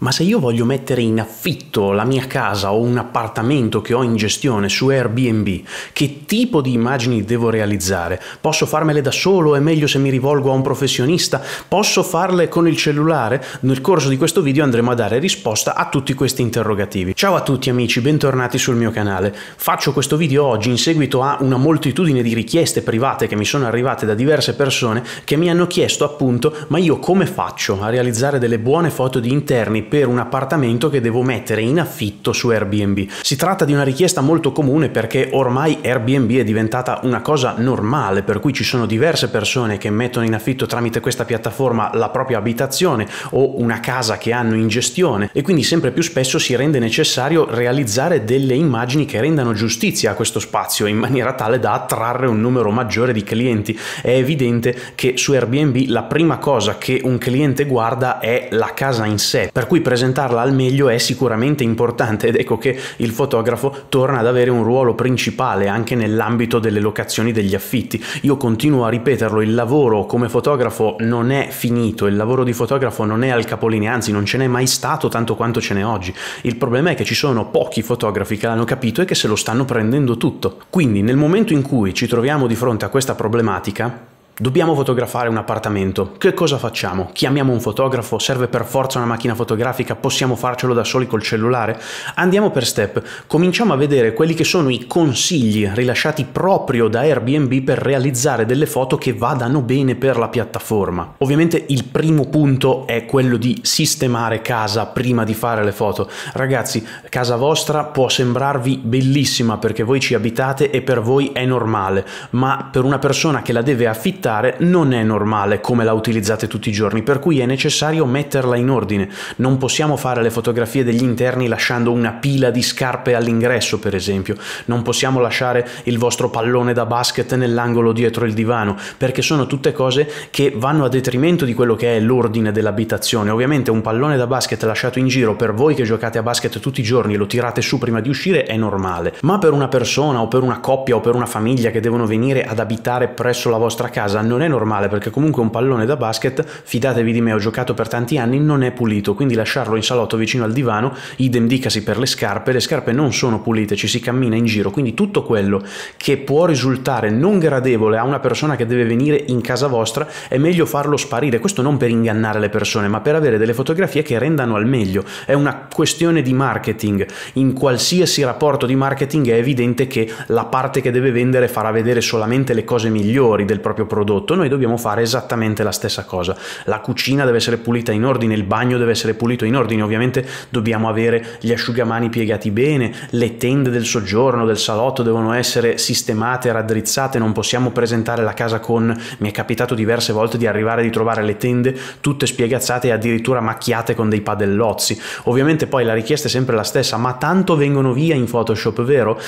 Ma se io voglio mettere in affitto la mia casa o un appartamento che ho in gestione su Airbnb, che tipo di immagini devo realizzare? Posso farmele da solo? È meglio se mi rivolgo a un professionista? Posso farle con il cellulare? Nel corso di questo video andremo a dare risposta a tutti questi interrogativi. Ciao a tutti amici, bentornati sul mio canale. Faccio questo video oggi in seguito a una moltitudine di richieste private che mi sono arrivate da diverse persone che mi hanno chiesto appunto ma io come faccio a realizzare delle buone foto di interni giorni per un appartamento che devo mettere in affitto su Airbnb. Si tratta di una richiesta molto comune perché ormai Airbnb è diventata una cosa normale, per cui ci sono diverse persone che mettono in affitto tramite questa piattaforma la propria abitazione o una casa che hanno in gestione e quindi sempre più spesso si rende necessario realizzare delle immagini che rendano giustizia a questo spazio in maniera tale da attrarre un numero maggiore di clienti. È evidente che su Airbnb la prima cosa che un cliente guarda è la casa in sé, per cui presentarla al meglio è sicuramente importante ed ecco che il fotografo torna ad avere un ruolo principale anche nell'ambito delle locazioni degli affitti. Io continuo a ripeterlo, il lavoro come fotografo non è finito, il lavoro di fotografo non è al capolinea, anzi non ce n'è mai stato tanto quanto ce n'è oggi. Il problema è che ci sono pochi fotografi che l'hanno capito e che se lo stanno prendendo tutto. Quindi nel momento in cui ci troviamo di fronte a questa problematica, Dobbiamo fotografare un appartamento. Che cosa facciamo? Chiamiamo un fotografo? Serve per forza una macchina fotografica? Possiamo farcelo da soli col cellulare? Andiamo per step. Cominciamo a vedere quelli che sono i consigli rilasciati proprio da Airbnb per realizzare delle foto che vadano bene per la piattaforma. Ovviamente il primo punto è quello di sistemare casa prima di fare le foto. Ragazzi, casa vostra può sembrarvi bellissima perché voi ci abitate e per voi è normale, ma per una persona che la deve affittare alimentare non è normale come la utilizzate tutti i giorni, per cui è necessario metterla in ordine. Non possiamo fare le fotografie degli interni lasciando una pila di scarpe all'ingresso, per esempio. Non possiamo lasciare il vostro pallone da basket nell'angolo dietro il divano, perché sono tutte cose che vanno a detrimento di quello che è l'ordine dell'abitazione. Ovviamente un pallone da basket lasciato in giro per voi che giocate a basket tutti i giorni, e lo tirate su prima di uscire, è normale. Ma per una persona o per una coppia o per una famiglia che devono venire ad abitare presso la vostra casa, cosa non è normale perché comunque un pallone da basket, fidatevi di me, ho giocato per tanti anni, non è pulito, quindi lasciarlo in salotto vicino al divano, idem dicasi per le scarpe, le scarpe non sono pulite, ci si cammina in giro, quindi tutto quello che può risultare non gradevole a una persona che deve venire in casa vostra è meglio farlo sparire, questo non per ingannare le persone, ma per avere delle fotografie che rendano al meglio, è una questione di marketing, in qualsiasi rapporto di marketing è evidente che la parte che deve vendere farà vedere solamente le cose migliori del proprio prodotto prodotto, noi dobbiamo fare esattamente la stessa cosa. La cucina deve essere pulita in ordine, il bagno deve essere pulito in ordine, ovviamente dobbiamo avere gli asciugamani piegati bene, le tende del soggiorno, del salotto devono essere sistemate, raddrizzate, non possiamo presentare la casa con... mi è capitato diverse volte di arrivare e di trovare le tende tutte spiegazzate e addirittura macchiate con dei padellozzi. Ovviamente poi la richiesta è sempre la stessa, ma tanto vengono via in Photoshop, vero?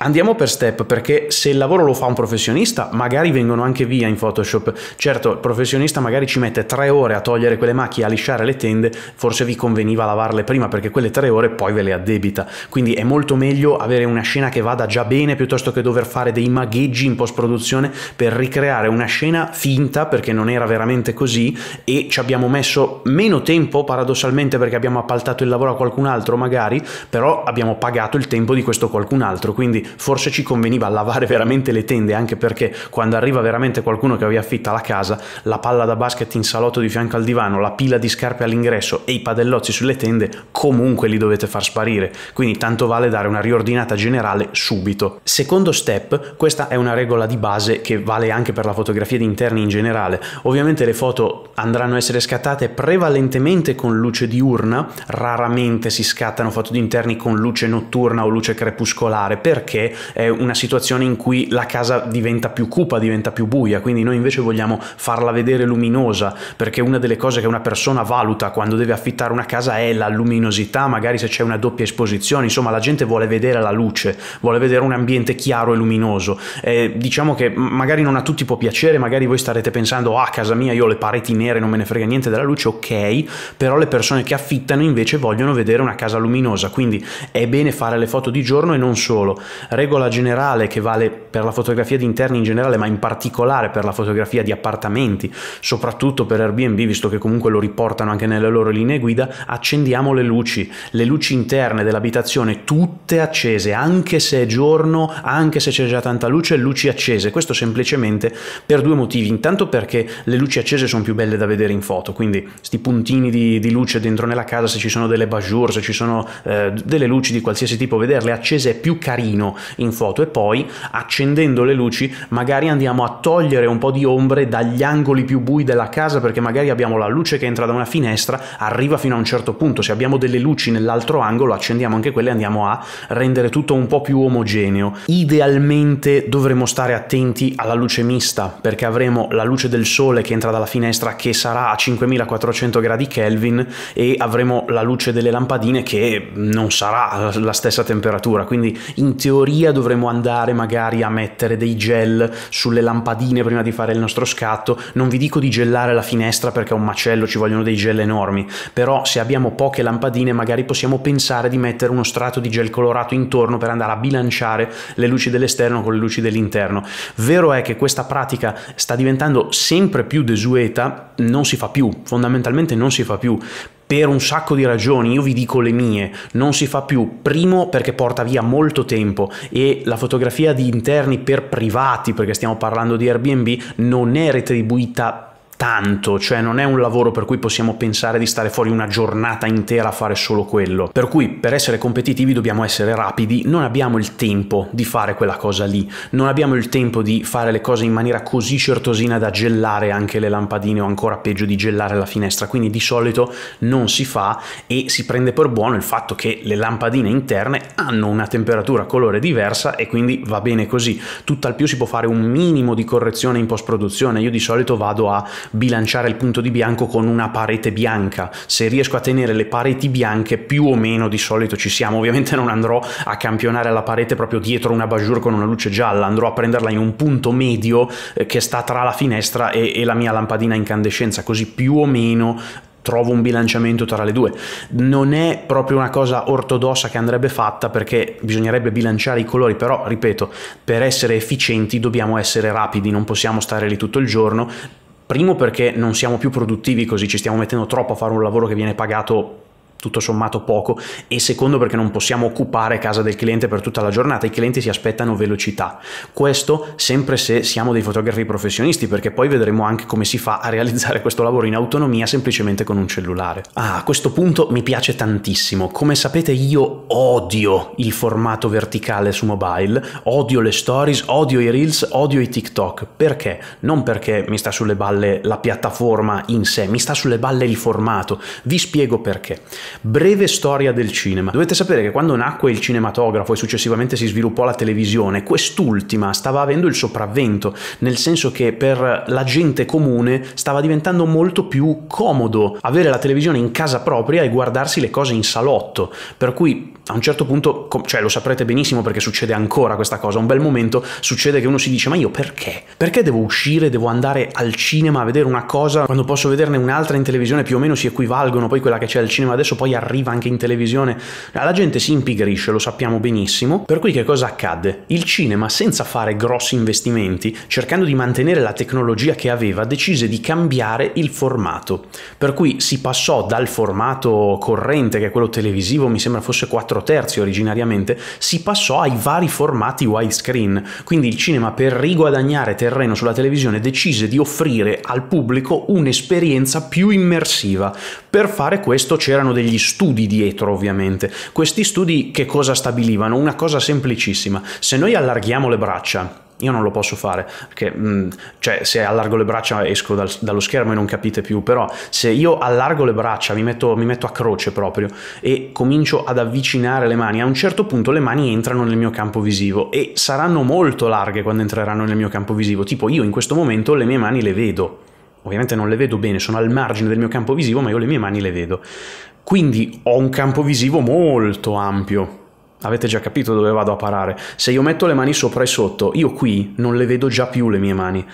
Andiamo per step perché se il lavoro lo fa un professionista magari vengono anche via in Photoshop. Certo, il professionista magari ci mette tre ore a togliere quelle macchie, a lisciare le tende, forse vi conveniva lavarle prima perché quelle tre ore poi ve le addebita. Quindi è molto meglio avere una scena che vada già bene piuttosto che dover fare dei magheggi in post-produzione per ricreare una scena finta perché non era veramente così e ci abbiamo messo meno tempo paradossalmente perché abbiamo appaltato il lavoro a qualcun altro magari, però abbiamo pagato il tempo di questo qualcun altro. Quindi forse ci conveniva lavare veramente le tende, anche perché quando arriva veramente qualcuno che vi affitta la casa, la palla da basket in salotto di fianco al divano, la pila di scarpe all'ingresso e i padellozzi sulle tende, comunque li dovete far sparire, quindi tanto vale dare una riordinata generale subito. Secondo step, questa è una regola di base che vale anche per la fotografia di interni in generale. Ovviamente le foto andranno a essere scattate prevalentemente con luce diurna, raramente si scattano foto di interni con luce notturna o luce crepuscolare, perché perché è una situazione in cui la casa diventa più cupa, diventa più buia, quindi noi invece vogliamo farla vedere luminosa, perché una delle cose che una persona valuta quando deve affittare una casa è la luminosità, magari se c'è una doppia esposizione, insomma la gente vuole vedere la luce, vuole vedere un ambiente chiaro e luminoso. Eh, diciamo che magari non a tutti può piacere, magari voi starete pensando ah, a casa mia io ho le pareti nere, non me ne frega niente della luce, ok, però le persone che affittano invece vogliono vedere una casa luminosa, quindi è bene fare le foto di giorno e non solo regola generale che vale per la fotografia di interni in generale, ma in particolare per la fotografia di appartamenti, soprattutto per Airbnb, visto che comunque lo riportano anche nelle loro linee guida, accendiamo le luci, le luci interne dell'abitazione tutte accese, anche se è giorno, anche se c'è già tanta luce, luci accese. Questo semplicemente per due motivi. Intanto perché le luci accese sono più belle da vedere in foto, quindi sti puntini di, di luce dentro nella casa, se ci sono delle bajour, se ci sono eh, delle luci di qualsiasi tipo, vederle accese è più carino in foto e poi accendendo le luci magari andiamo a togliere un po' di ombre dagli angoli più bui della casa perché magari abbiamo la luce che entra da una finestra, arriva fino a un certo punto, se abbiamo delle luci nell'altro angolo accendiamo anche quelle e andiamo a rendere tutto un po' più omogeneo. Idealmente dovremmo stare attenti alla luce mista perché avremo la luce del sole che entra dalla finestra che sarà a 5400 gradi Kelvin e avremo la luce delle lampadine che non sarà la stessa temperatura, quindi in teoria teoria dovremmo andare magari a mettere dei gel sulle lampadine prima di fare il nostro scatto, non vi dico di gellare la finestra perché è un macello, ci vogliono dei gel enormi, però se abbiamo poche lampadine magari possiamo pensare di mettere uno strato di gel colorato intorno per andare a bilanciare le luci dell'esterno con le luci dell'interno. Vero è che questa pratica sta diventando sempre più desueta, non si fa più, fondamentalmente non si fa più, per un sacco di ragioni, io vi dico le mie, non si fa più, primo perché porta via molto tempo e la fotografia di interni per privati, perché stiamo parlando di Airbnb, non è retribuita tanto, cioè non è un lavoro per cui possiamo pensare di stare fuori una giornata intera a fare solo quello. Per cui per essere competitivi dobbiamo essere rapidi, non abbiamo il tempo di fare quella cosa lì, non abbiamo il tempo di fare le cose in maniera così certosina da gelare anche le lampadine o ancora peggio di gelare la finestra, quindi di solito non si fa e si prende per buono il fatto che le lampadine interne hanno una temperatura colore diversa e quindi va bene così. Tutt'al più si può fare un minimo di correzione in post produzione, io di solito vado a bilanciare il punto di bianco con una parete bianca. Se riesco a tenere le pareti bianche, più o meno di solito ci siamo. Ovviamente non andrò a campionare la parete proprio dietro una bajour con una luce gialla, andrò a prenderla in un punto medio eh, che sta tra la finestra e, e la mia lampadina incandescenza, così più o meno trovo un bilanciamento tra le due. Non è proprio una cosa ortodossa che andrebbe fatta perché bisognerebbe bilanciare i colori, però ripeto, per essere efficienti dobbiamo essere rapidi, non possiamo stare lì tutto il giorno Primo perché non siamo più produttivi così, ci stiamo mettendo troppo a fare un lavoro che viene pagato tutto sommato poco e secondo perché non possiamo occupare casa del cliente per tutta la giornata, i clienti si aspettano velocità. Questo sempre se siamo dei fotografi professionisti perché poi vedremo anche come si fa a realizzare questo lavoro in autonomia semplicemente con un cellulare. Ah, a questo punto mi piace tantissimo. Come sapete io odio il formato verticale su mobile, odio le stories, odio i reels, odio i TikTok. Perché? Non perché mi sta sulle balle la piattaforma in sé, mi sta sulle balle il formato. Vi spiego perché. Breve storia del cinema. Dovete sapere che quando nacque il cinematografo e successivamente si sviluppò la televisione, quest'ultima stava avendo il sopravvento, nel senso che per la gente comune stava diventando molto più comodo avere la televisione in casa propria e guardarsi le cose in salotto, per cui a un certo punto, cioè lo saprete benissimo perché succede ancora questa cosa, un bel momento succede che uno si dice ma io perché? Perché devo uscire, devo andare al cinema a vedere una cosa quando posso vederne un'altra in televisione più o meno si equivalgono, poi quella che c'è al cinema adesso poi arriva anche in televisione. Cioè, la gente si impigrisce, lo sappiamo benissimo, per cui che cosa accadde? Il cinema senza fare grossi investimenti, cercando di mantenere la tecnologia che aveva, decise di cambiare il formato. Per cui si passò dal formato corrente, che è quello televisivo, mi sembra fosse 4 4 terzi originariamente, si passò ai vari formati widescreen, quindi il cinema per riguadagnare terreno sulla televisione decise di offrire al pubblico un'esperienza più immersiva. Per fare questo c'erano degli studi dietro ovviamente. Questi studi che cosa stabilivano? Una cosa semplicissima, se noi allarghiamo le braccia io non lo posso fare perché mh, mm, cioè, se allargo le braccia esco dal, dallo schermo e non capite più però se io allargo le braccia mi metto, mi metto, a croce proprio e comincio ad avvicinare le mani a un certo punto le mani entrano nel mio campo visivo e saranno molto larghe quando entreranno nel mio campo visivo tipo io in questo momento le mie mani le vedo ovviamente non le vedo bene sono al margine del mio campo visivo ma io le mie mani le vedo quindi ho un campo visivo molto ampio avete già capito dove vado a parare. Se io metto le mani sopra e sotto, io qui non le vedo già più le mie mani,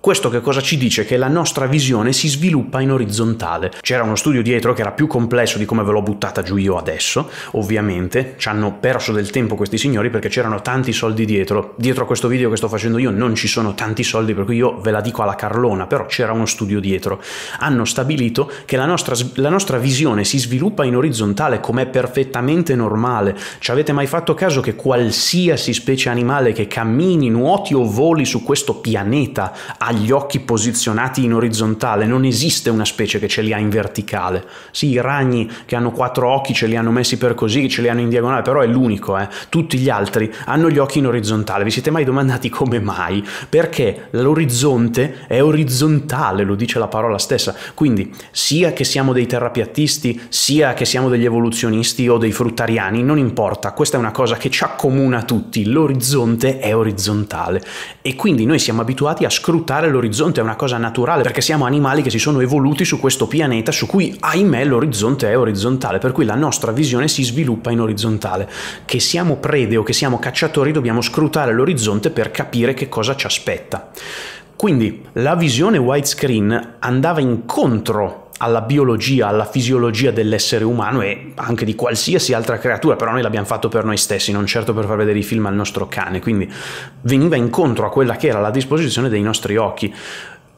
questo che cosa ci dice? Che la nostra visione si sviluppa in orizzontale. C'era uno studio dietro che era più complesso di come ve l'ho buttata giù io adesso, ovviamente, ci hanno perso del tempo questi signori perché c'erano tanti soldi dietro. Dietro a questo video che sto facendo io non ci sono tanti soldi, per cui io ve la dico alla carlona, però c'era uno studio dietro. Hanno stabilito che la nostra, la nostra visione si sviluppa in orizzontale come è perfettamente normale. Ci avete mai fatto caso che qualsiasi specie animale che cammini, nuoti o voli su questo pianeta ha ha gli occhi posizionati in orizzontale, non esiste una specie che ce li ha in verticale. Sì, i ragni che hanno quattro occhi ce li hanno messi per così, ce li hanno in diagonale, però è l'unico, eh. Tutti gli altri hanno gli occhi in orizzontale. Vi siete mai domandati come mai? Perché l'orizzonte è orizzontale, lo dice la parola stessa. Quindi, sia che siamo dei terrapiattisti, sia che siamo degli evoluzionisti o dei fruttariani, non importa, questa è una cosa che ci accomuna tutti, l'orizzonte è orizzontale. E quindi noi siamo abituati a scrutare guardare l'orizzonte, è una cosa naturale, perché siamo animali che si sono evoluti su questo pianeta su cui, ahimè, l'orizzonte è orizzontale, per cui la nostra visione si sviluppa in orizzontale. Che siamo prede o che siamo cacciatori dobbiamo scrutare l'orizzonte per capire che cosa ci aspetta. Quindi la visione widescreen andava incontro alla biologia, alla fisiologia dell'essere umano e anche di qualsiasi altra creatura, però noi l'abbiamo fatto per noi stessi, non certo per far vedere i film al nostro cane, quindi veniva incontro a quella che era la disposizione dei nostri occhi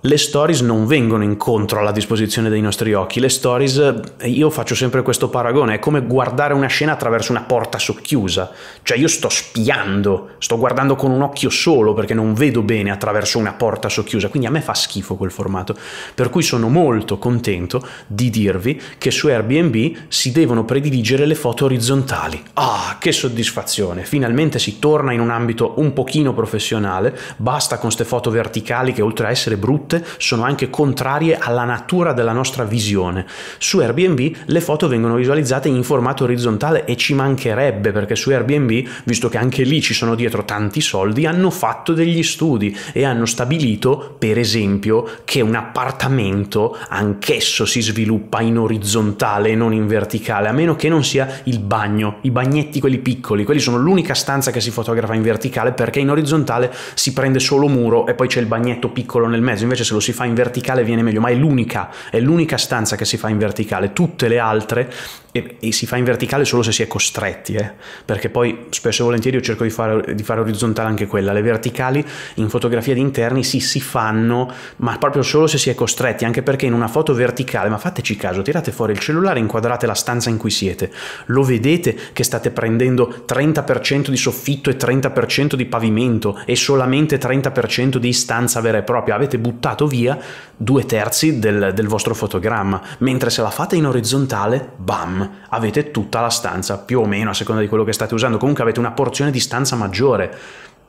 le stories non vengono incontro alla disposizione dei nostri occhi. Le stories, eh, io faccio sempre questo paragone, è come guardare una scena attraverso una porta socchiusa. Cioè io sto spiando, sto guardando con un occhio solo perché non vedo bene attraverso una porta socchiusa. Quindi a me fa schifo quel formato. Per cui sono molto contento di dirvi che su Airbnb si devono prediligere le foto orizzontali. Ah, che soddisfazione! Finalmente si torna in un ambito un pochino professionale. Basta con queste foto verticali che oltre a essere brutte contenute sono anche contrarie alla natura della nostra visione. Su Airbnb le foto vengono visualizzate in formato orizzontale e ci mancherebbe perché su Airbnb, visto che anche lì ci sono dietro tanti soldi, hanno fatto degli studi e hanno stabilito, per esempio, che un appartamento anch'esso si sviluppa in orizzontale e non in verticale, a meno che non sia il bagno, i bagnetti quelli piccoli, quelli sono l'unica stanza che si fotografa in verticale perché in orizzontale si prende solo muro e poi c'è il bagnetto piccolo nel mezzo, invece invece cioè, se lo si fa in verticale viene meglio, ma è l'unica, è l'unica stanza che si fa in verticale, tutte le altre e, e, si fa in verticale solo se si è costretti, eh? perché poi spesso e volentieri io cerco di fare, di fare, orizzontale anche quella, le verticali in fotografia di interni sì, si fanno, ma proprio solo se si è costretti, anche perché in una foto verticale, ma fateci caso, tirate fuori il cellulare, inquadrate la stanza in cui siete, lo vedete che state prendendo 30% di soffitto e 30% di pavimento e solamente 30% di istanza vera e propria, avete buttato via due terzi del, del vostro fotogramma, mentre se la fate in orizzontale, bam! avete tutta la stanza, più o meno a seconda di quello che state usando, comunque avete una porzione di stanza maggiore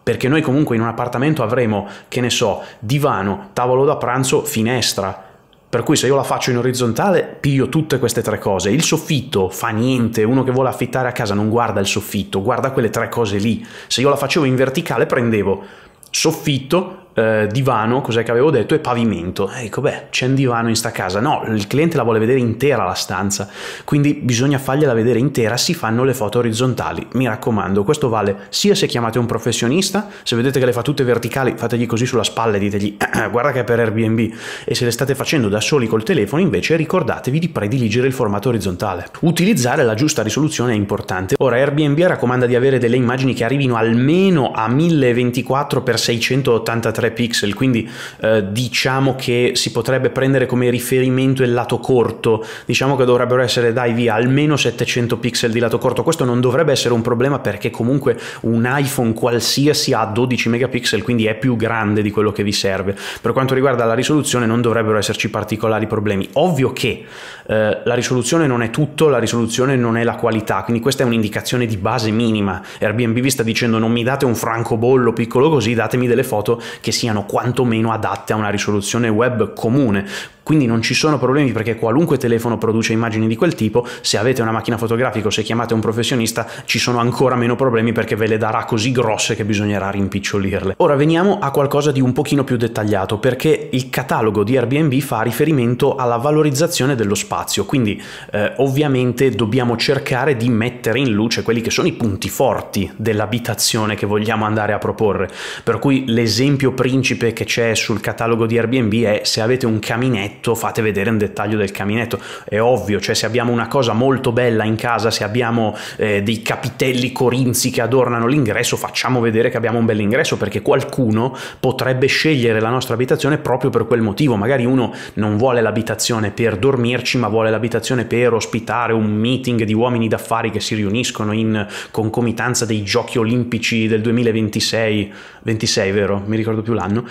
perché noi comunque in un appartamento avremo, che ne so, divano, tavolo da pranzo, finestra. Per cui se io la faccio in orizzontale piglio tutte queste tre cose. Il soffitto fa niente, uno che vuole affittare a casa non guarda il soffitto, guarda quelle tre cose lì. Se io la facevo in verticale prendevo soffitto, eh, divano, cos'è che avevo detto, e pavimento. Ecco, beh, c'è un divano in sta casa. No, il cliente la vuole vedere intera la stanza, quindi bisogna fargliela vedere intera, si fanno le foto orizzontali. Mi raccomando, questo vale sia se chiamate un professionista, se vedete che le fa tutte verticali, fategli così sulla spalla e ditegli guarda che è per Airbnb, e se le state facendo da soli col telefono, invece ricordatevi di prediligere il formato orizzontale. Utilizzare la giusta risoluzione è importante. Ora Airbnb raccomanda di avere delle immagini che arrivino almeno a 1024x683 3 pixel, quindi eh, diciamo che si potrebbe prendere come riferimento il lato corto, diciamo che dovrebbero essere dai via almeno 700 pixel di lato corto, questo non dovrebbe essere un problema perché comunque un iPhone qualsiasi ha 12 megapixel, quindi è più grande di quello che vi serve. Per quanto riguarda la risoluzione non dovrebbero esserci particolari problemi, ovvio che eh, la risoluzione non è tutto, la risoluzione non è la qualità, quindi questa è un'indicazione di base minima, Airbnb vi sta dicendo non mi date un francobollo piccolo così, datemi delle foto che che siano quantomeno adatte a una risoluzione web comune quindi non ci sono problemi perché qualunque telefono produce immagini di quel tipo, se avete una macchina fotografica o se chiamate un professionista ci sono ancora meno problemi perché ve le darà così grosse che bisognerà rimpicciolirle. Ora veniamo a qualcosa di un pochino più dettagliato perché il catalogo di Airbnb fa riferimento alla valorizzazione dello spazio, quindi eh, ovviamente dobbiamo cercare di mettere in luce quelli che sono i punti forti dell'abitazione che vogliamo andare a proporre, per cui l'esempio principe che c'è sul catalogo di Airbnb è se avete un caminetto caminetto, fate vedere un dettaglio del caminetto. È ovvio, cioè se abbiamo una cosa molto bella in casa, se abbiamo eh, dei capitelli corinzi che adornano l'ingresso, facciamo vedere che abbiamo un bel ingresso perché qualcuno potrebbe scegliere la nostra abitazione proprio per quel motivo. Magari uno non vuole l'abitazione per dormirci, ma vuole l'abitazione per ospitare un meeting di uomini d'affari che si riuniscono in concomitanza dei giochi olimpici del 2026, 26 vero? Mi ricordo più l'anno,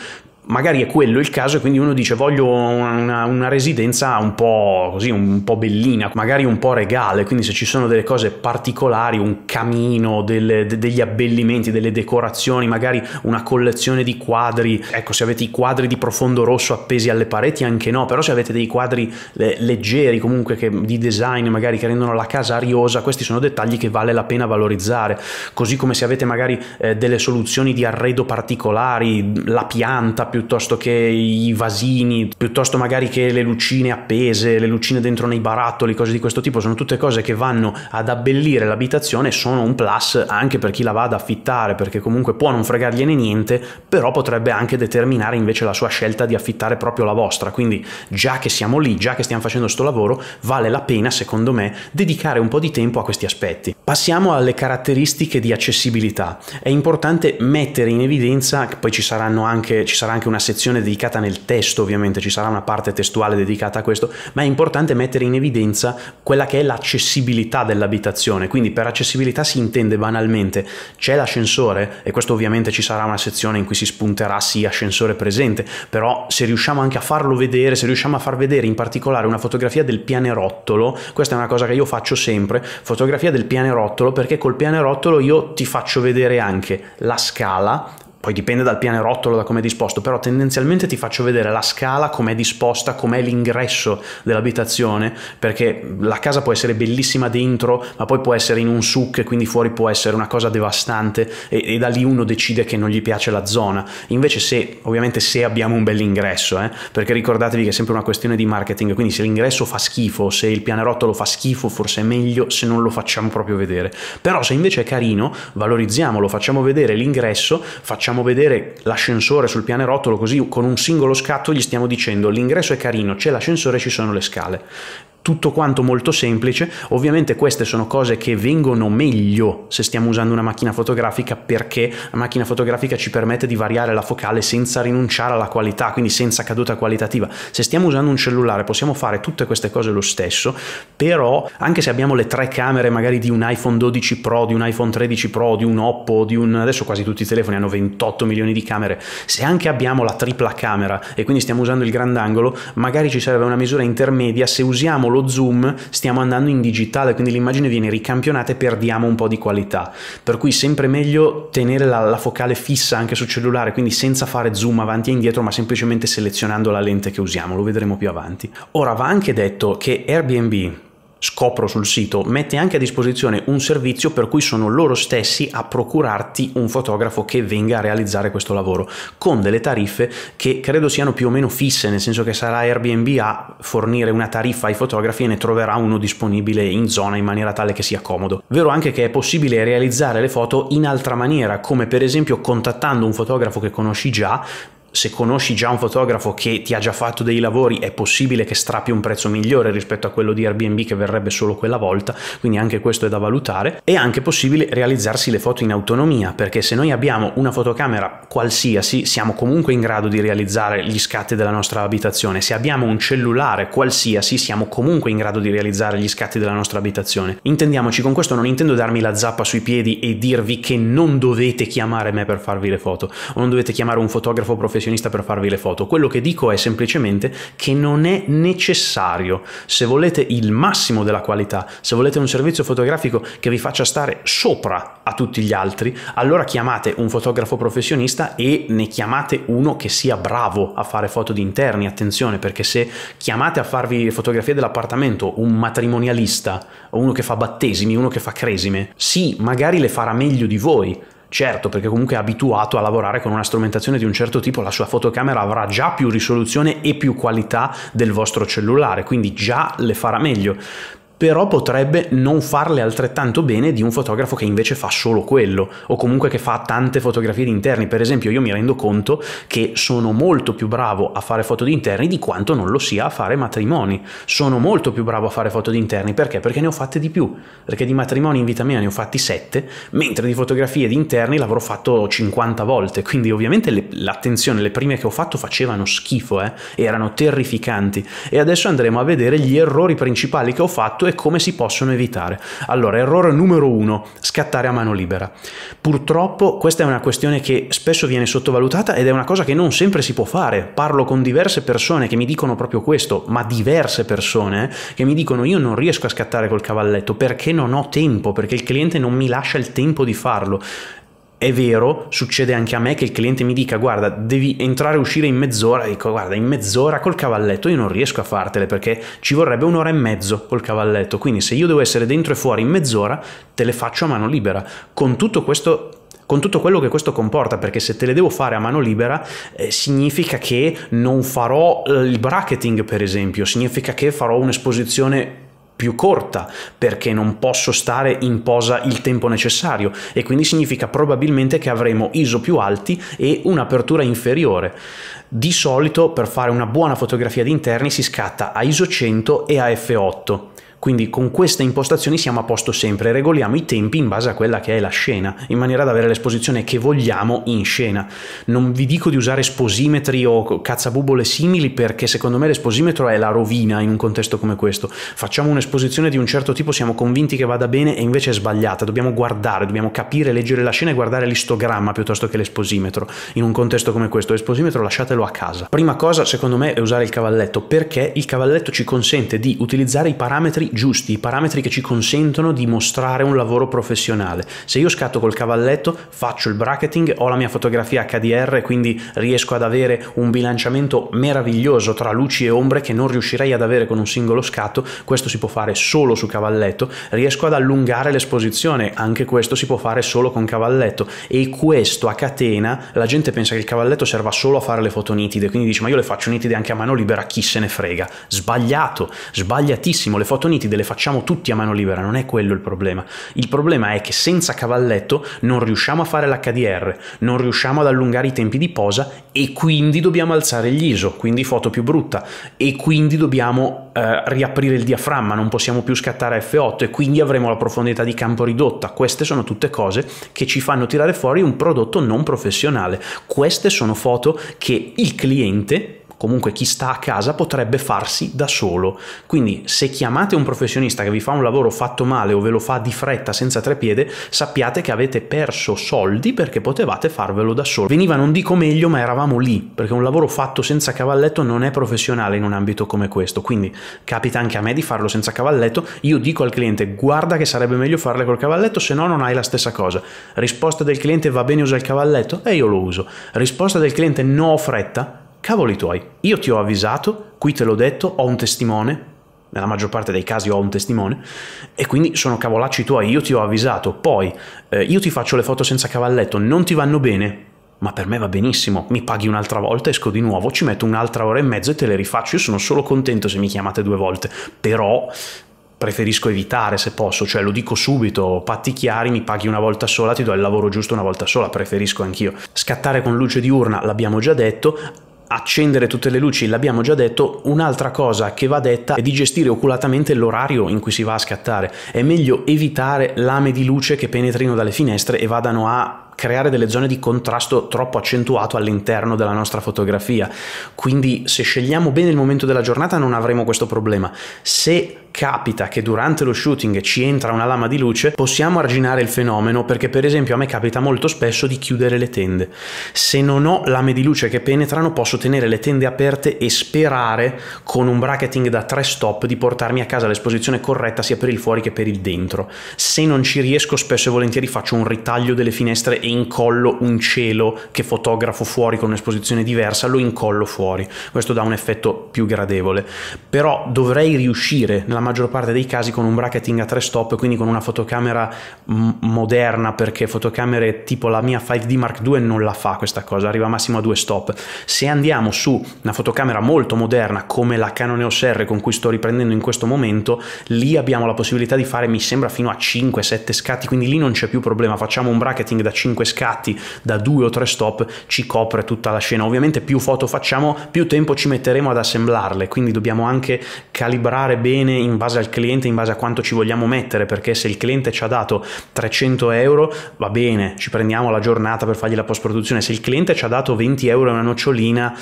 magari è quello il caso e quindi uno dice voglio una, una residenza un po' così, un po' bellina, magari un po' regale, quindi se ci sono delle cose particolari, un camino, delle, de, degli abbellimenti, delle decorazioni, magari una collezione di quadri, ecco se avete i quadri di profondo rosso appesi alle pareti anche no, però se avete dei quadri le, leggeri comunque che, di design magari che rendono la casa ariosa, questi sono dettagli che vale la pena valorizzare, così come se avete magari eh, delle soluzioni di arredo particolari, la pianta più piuttosto che i vasini, piuttosto magari che le lucine appese, le lucine dentro nei barattoli, cose di questo tipo, sono tutte cose che vanno ad abbellire l'abitazione, sono un plus anche per chi la va ad affittare, perché comunque può non fregargliene niente, però potrebbe anche determinare invece la sua scelta di affittare proprio la vostra, quindi già che siamo lì, già che stiamo facendo questo lavoro, vale la pena secondo me dedicare un po' di tempo a questi aspetti. Passiamo alle caratteristiche di accessibilità. È importante mettere in evidenza, poi ci, saranno anche, ci sarà anche una sezione dedicata nel testo, ovviamente ci sarà una parte testuale dedicata a questo, ma è importante mettere in evidenza quella che è l'accessibilità dell'abitazione. Quindi per accessibilità si intende banalmente c'è l'ascensore e questo ovviamente ci sarà una sezione in cui si spunterà sì ascensore presente, però se riusciamo anche a farlo vedere, se riusciamo a far vedere in particolare una fotografia del pianerottolo, questa è una cosa che io faccio sempre, fotografia del pianerottolo perché col pianerottolo io ti faccio vedere anche la scala poi dipende dal pianerottolo, da come è disposto, però tendenzialmente ti faccio vedere la scala, com'è disposta, com'è l'ingresso dell'abitazione, perché la casa può essere bellissima dentro, ma poi può essere in un suc quindi fuori può essere una cosa devastante e, e, da lì uno decide che non gli piace la zona. Invece se, ovviamente se abbiamo un bell'ingresso, eh, perché ricordatevi che è sempre una questione di marketing, quindi se l'ingresso fa schifo, se il pianerottolo fa schifo, forse è meglio se non lo facciamo proprio vedere. Però se invece è carino, valorizziamolo, facciamo vedere l'ingresso, facciamo facciamo vedere l'ascensore sul pianerottolo, così con un singolo scatto gli stiamo dicendo l'ingresso è carino, c'è l'ascensore, ci sono le scale tutto quanto molto semplice, ovviamente queste sono cose che vengono meglio se stiamo usando una macchina fotografica perché la macchina fotografica ci permette di variare la focale senza rinunciare alla qualità, quindi senza caduta qualitativa. Se stiamo usando un cellulare possiamo fare tutte queste cose lo stesso, però anche se abbiamo le tre camere magari di un iPhone 12 Pro, di un iPhone 13 Pro, di un Oppo, di un... adesso quasi tutti i telefoni hanno 28 milioni di camere, se anche abbiamo la tripla camera e quindi stiamo usando il grandangolo, magari ci serve una misura intermedia se usiamo lo zoom, stiamo andando in digitale, quindi l'immagine viene ricampionata e perdiamo un po' di qualità. Per cui sempre meglio tenere la, la focale fissa anche sul cellulare, quindi senza fare zoom avanti e indietro, ma semplicemente selezionando la lente che usiamo, lo vedremo più avanti. Ora va anche detto che Airbnb scopro sul sito, mette anche a disposizione un servizio per cui sono loro stessi a procurarti un fotografo che venga a realizzare questo lavoro, con delle tariffe che credo siano più o meno fisse, nel senso che sarà Airbnb a fornire una tariffa ai fotografi e ne troverà uno disponibile in zona in maniera tale che sia comodo. Vero anche che è possibile realizzare le foto in altra maniera, come per esempio contattando un fotografo che conosci già, se conosci già un fotografo che ti ha già fatto dei lavori è possibile che strappi un prezzo migliore rispetto a quello di Airbnb che verrebbe solo quella volta, quindi anche questo è da valutare. È anche possibile realizzarsi le foto in autonomia, perché se noi abbiamo una fotocamera qualsiasi siamo comunque in grado di realizzare gli scatti della nostra abitazione, se abbiamo un cellulare qualsiasi siamo comunque in grado di realizzare gli scatti della nostra abitazione. Intendiamoci, con questo non intendo darmi la zappa sui piedi e dirvi che non dovete chiamare me per farvi le foto o non dovete chiamare un fotografo professionale professionista per farvi le foto. Quello che dico è semplicemente che non è necessario. Se volete il massimo della qualità, se volete un servizio fotografico che vi faccia stare sopra a tutti gli altri, allora chiamate un fotografo professionista e ne chiamate uno che sia bravo a fare foto di interni. Attenzione, perché se chiamate a farvi fotografie dell'appartamento un matrimonialista, uno che fa battesimi, uno che fa cresime, sì, magari le farà meglio di voi Certo, perché comunque è abituato a lavorare con una strumentazione di un certo tipo, la sua fotocamera avrà già più risoluzione e più qualità del vostro cellulare, quindi già le farà meglio però potrebbe non farle altrettanto bene di un fotografo che invece fa solo quello, o comunque che fa tante fotografie di interni. Per esempio, io mi rendo conto che sono molto più bravo a fare foto di interni di quanto non lo sia a fare matrimoni. Sono molto più bravo a fare foto di interni perché? Perché ne ho fatte di più. Perché di matrimoni in vita mia ne ho fatti 7, mentre di fotografie di interni l'avrò fatto 50 volte. Quindi, ovviamente, le, l'attenzione, le prime che ho fatto facevano schifo, eh? erano terrificanti. E adesso andremo a vedere gli errori principali che ho fatto e come si possono evitare. Allora, errore numero uno, scattare a mano libera. Purtroppo questa è una questione che spesso viene sottovalutata ed è una cosa che non sempre si può fare. Parlo con diverse persone che mi dicono proprio questo, ma diverse persone eh, che mi dicono io non riesco a scattare col cavalletto perché non ho tempo, perché il cliente non mi lascia il tempo di farlo è vero, succede anche a me che il cliente mi dica guarda devi entrare e uscire in mezz'ora, dico guarda in mezz'ora col cavalletto io non riesco a fartele perché ci vorrebbe un'ora e mezzo col cavalletto, quindi se io devo essere dentro e fuori in mezz'ora te le faccio a mano libera, con tutto questo con tutto quello che questo comporta, perché se te le devo fare a mano libera eh, significa che non farò eh, il bracketing per esempio, significa che farò un'esposizione più corta perché non posso stare in posa il tempo necessario e quindi significa probabilmente che avremo ISO più alti e un'apertura inferiore. Di solito per fare una buona fotografia di interni si scatta a ISO 100 e a F8. Quindi con queste impostazioni siamo a posto sempre, regoliamo i tempi in base a quella che è la scena, in maniera da avere l'esposizione che vogliamo in scena. Non vi dico di usare esposimetri o cazzabubole simili perché secondo me l'esposimetro è la rovina in un contesto come questo. Facciamo un'esposizione di un certo tipo, siamo convinti che vada bene e invece è sbagliata, dobbiamo guardare, dobbiamo capire, leggere la scena e guardare l'istogramma piuttosto che l'esposimetro. In un contesto come questo l'esposimetro lasciatelo portatelo a casa. Prima cosa secondo me è usare il cavalletto perché il cavalletto ci consente di utilizzare i parametri giusti, i parametri che ci consentono di mostrare un lavoro professionale. Se io scatto col cavalletto faccio il bracketing, ho la mia fotografia HDR quindi riesco ad avere un bilanciamento meraviglioso tra luci e ombre che non riuscirei ad avere con un singolo scatto, questo si può fare solo su cavalletto, riesco ad allungare l'esposizione, anche questo si può fare solo con cavalletto e questo a catena la gente pensa che il cavalletto serva solo a fare le fotografie molto nitide, quindi dici ma io le faccio nitide anche a mano libera, chi se ne frega? Sbagliato, sbagliatissimo, le foto nitide le facciamo tutti a mano libera, non è quello il problema. Il problema è che senza cavalletto non riusciamo a fare l'HDR, non riusciamo ad allungare i tempi di posa e quindi dobbiamo alzare gli ISO, quindi foto più brutta, e quindi dobbiamo eh, riaprire il diaframma, non possiamo più scattare F8 e quindi avremo la profondità di campo ridotta. Queste sono tutte cose che ci fanno tirare fuori un prodotto non professionale. Queste sono foto che il cliente comunque chi sta a casa potrebbe farsi da solo. Quindi se chiamate un professionista che vi fa un lavoro fatto male o ve lo fa di fretta senza trepiede, sappiate che avete perso soldi perché potevate farvelo da solo. Veniva non dico meglio, ma eravamo lì, perché un lavoro fatto senza cavalletto non è professionale in un ambito come questo. Quindi capita anche a me di farlo senza cavalletto, io dico al cliente guarda che sarebbe meglio farle col cavalletto, se no non hai la stessa cosa. Risposta del cliente va bene usa il cavalletto? E eh, io lo uso. Risposta del cliente no fretta? cavoli tuoi, io ti ho avvisato, qui te l'ho detto, ho un testimone, nella maggior parte dei casi ho un testimone, e quindi sono cavolacci tuoi, io ti ho avvisato, poi eh, io ti faccio le foto senza cavalletto, non ti vanno bene, ma per me va benissimo, mi paghi un'altra volta, esco di nuovo, ci metto un'altra ora e mezzo e te le rifaccio, io sono solo contento se mi chiamate due volte, però preferisco evitare se posso, cioè lo dico subito, patti chiari, mi paghi una volta sola, ti do il lavoro giusto una volta sola, preferisco anch'io. Scattare con luce diurna, l'abbiamo già detto, accendere tutte le luci, l'abbiamo già detto, un'altra cosa che va detta è di gestire oculatamente l'orario in cui si va a scattare. È meglio evitare lame di luce che penetrino dalle finestre e vadano a creare delle zone di contrasto troppo accentuato all'interno della nostra fotografia. Quindi se scegliamo bene il momento della giornata non avremo questo problema. Se capita che durante lo shooting ci entra una lama di luce, possiamo arginare il fenomeno perché per esempio a me capita molto spesso di chiudere le tende. Se non ho lame di luce che penetrano posso tenere le tende aperte e sperare con un bracketing da 3 stop di portarmi a casa l'esposizione corretta sia per il fuori che per il dentro. Se non ci riesco spesso e volentieri faccio un ritaglio delle finestre e incollo un cielo che fotografo fuori con un'esposizione diversa, lo incollo fuori. Questo dà un effetto più gradevole. Però dovrei riuscire, nella maggior parte dei casi, con un bracketing a tre stop, quindi con una fotocamera moderna, perché fotocamere tipo la mia 5D Mark II non la fa questa cosa, arriva massimo a due stop. Se andiamo su una fotocamera molto moderna, come la Canon EOS R con cui sto riprendendo in questo momento, lì abbiamo la possibilità di fare, mi sembra, fino a 5-7 scatti, quindi lì non c'è più problema, facciamo un bracketing da 5 5 scatti da 2 o 3 stop ci copre tutta la scena. Ovviamente più foto facciamo, più tempo ci metteremo ad assemblarle, quindi dobbiamo anche calibrare bene in base al cliente, in base a quanto ci vogliamo mettere, perché se il cliente ci ha dato 300 euro, va bene, ci prendiamo la giornata per fargli la post-produzione, se il cliente ci ha dato 20 euro e una nocciolina,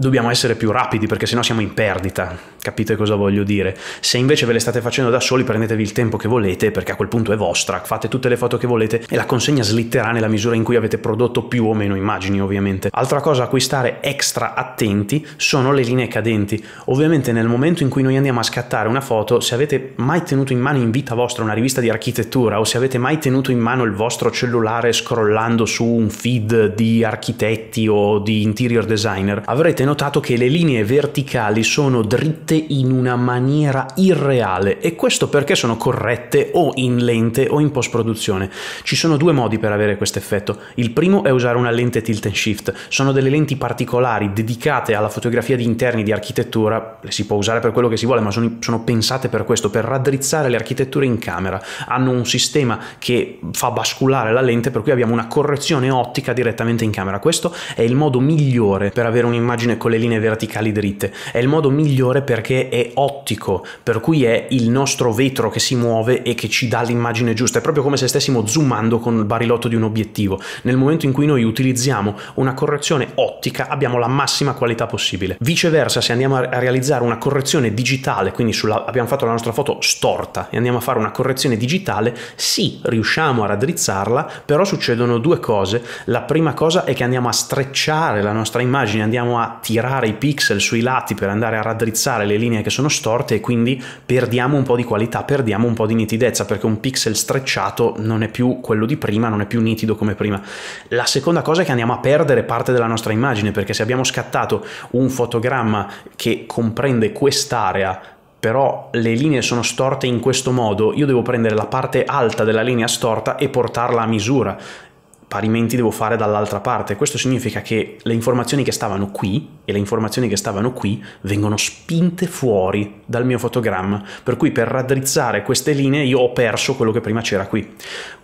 dobbiamo essere più rapidi perché sennò siamo in perdita, capite cosa voglio dire? Se invece ve le state facendo da soli prendetevi il tempo che volete perché a quel punto è vostra, fate tutte le foto che volete e la consegna slitterà nella misura in cui avete prodotto più o meno immagini ovviamente. Altra cosa a cui stare extra attenti sono le linee cadenti, ovviamente nel momento in cui noi andiamo a scattare una foto se avete mai tenuto in mano in vita vostra una rivista di architettura o se avete mai tenuto in mano il vostro cellulare scrollando su un feed di architetti o di interior designer avrete notato che le linee verticali sono dritte in una maniera irreale e questo perché sono corrette o in lente o in post produzione. Ci sono due modi per avere questo effetto. Il primo è usare una lente tilt and shift, sono delle lenti particolari dedicate alla fotografia di interni di architettura, le si può usare per quello che si vuole, ma sono, sono pensate per questo, per raddrizzare le architetture in camera. Hanno un sistema che fa basculare la lente per cui abbiamo una correzione ottica direttamente in camera. Questo è il modo migliore per avere un'immagine con le linee verticali dritte. È il modo migliore perché è ottico, per cui è il nostro vetro che si muove e che ci dà l'immagine giusta. È proprio come se stessimo zoomando con il barilotto di un obiettivo. Nel momento in cui noi utilizziamo una correzione ottica abbiamo la massima qualità possibile. Viceversa, se andiamo a realizzare una correzione digitale, quindi sulla, abbiamo fatto la nostra foto storta e andiamo a fare una correzione digitale, sì, riusciamo a raddrizzarla, però succedono due cose. La prima cosa è che andiamo a strecciare la nostra immagine, andiamo a tirare i pixel sui lati per andare a raddrizzare le linee che sono storte e quindi perdiamo un po' di qualità, perdiamo un po' di nitidezza perché un pixel strecciato non è più quello di prima, non è più nitido come prima. La seconda cosa è che andiamo a perdere parte della nostra immagine perché se abbiamo scattato un fotogramma che comprende quest'area però le linee sono storte in questo modo, io devo prendere la parte alta della linea storta e portarla a misura parimenti devo fare dall'altra parte. Questo significa che le informazioni che stavano qui e le informazioni che stavano qui vengono spinte fuori dal mio fotogramma, per cui per raddrizzare queste linee io ho perso quello che prima c'era qui.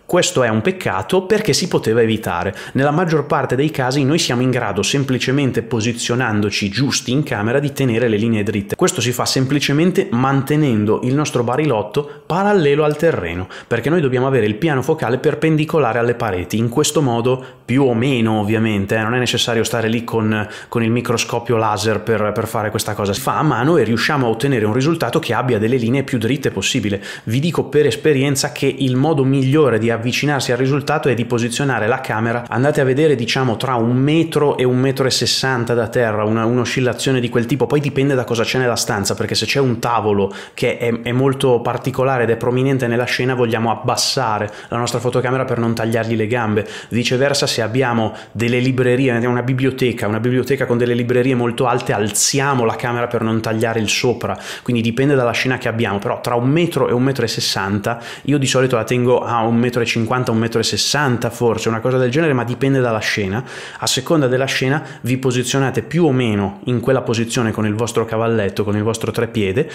Questo è un peccato perché si poteva evitare. Nella maggior parte dei casi noi siamo in grado, semplicemente posizionandoci giusti in camera, di tenere le linee dritte. Questo si fa semplicemente mantenendo il nostro barilotto parallelo al terreno, perché noi dobbiamo avere il piano focale perpendicolare alle pareti. In questo modo, più o meno ovviamente, eh, non è necessario stare lì con, con il microscopio laser per, per fare questa cosa. Si fa a mano e riusciamo a ottenere un risultato che abbia delle linee più dritte possibile. Vi dico per esperienza che il modo migliore di avvicinarsi al risultato è di posizionare la camera, andate a vedere diciamo tra un metro e un metro e sessanta da terra, un'oscillazione di quel tipo, poi dipende da cosa c'è nella stanza, perché se c'è un tavolo che è, è molto particolare ed è prominente nella scena vogliamo abbassare la nostra fotocamera per non tagliargli le gambe, viceversa se abbiamo delle librerie, una biblioteca, una biblioteca con delle librerie molto alte alziamo la camera per non tagliare il sopra, quindi dipende dalla scena che abbiamo, però tra un metro e un metro e sessanta io di solito la tengo a un metro e 1,50 m, 1,60 m forse, una cosa del genere, ma dipende dalla scena. A seconda della scena vi posizionate più o meno in quella posizione con il vostro cavalletto, con il vostro trepiede,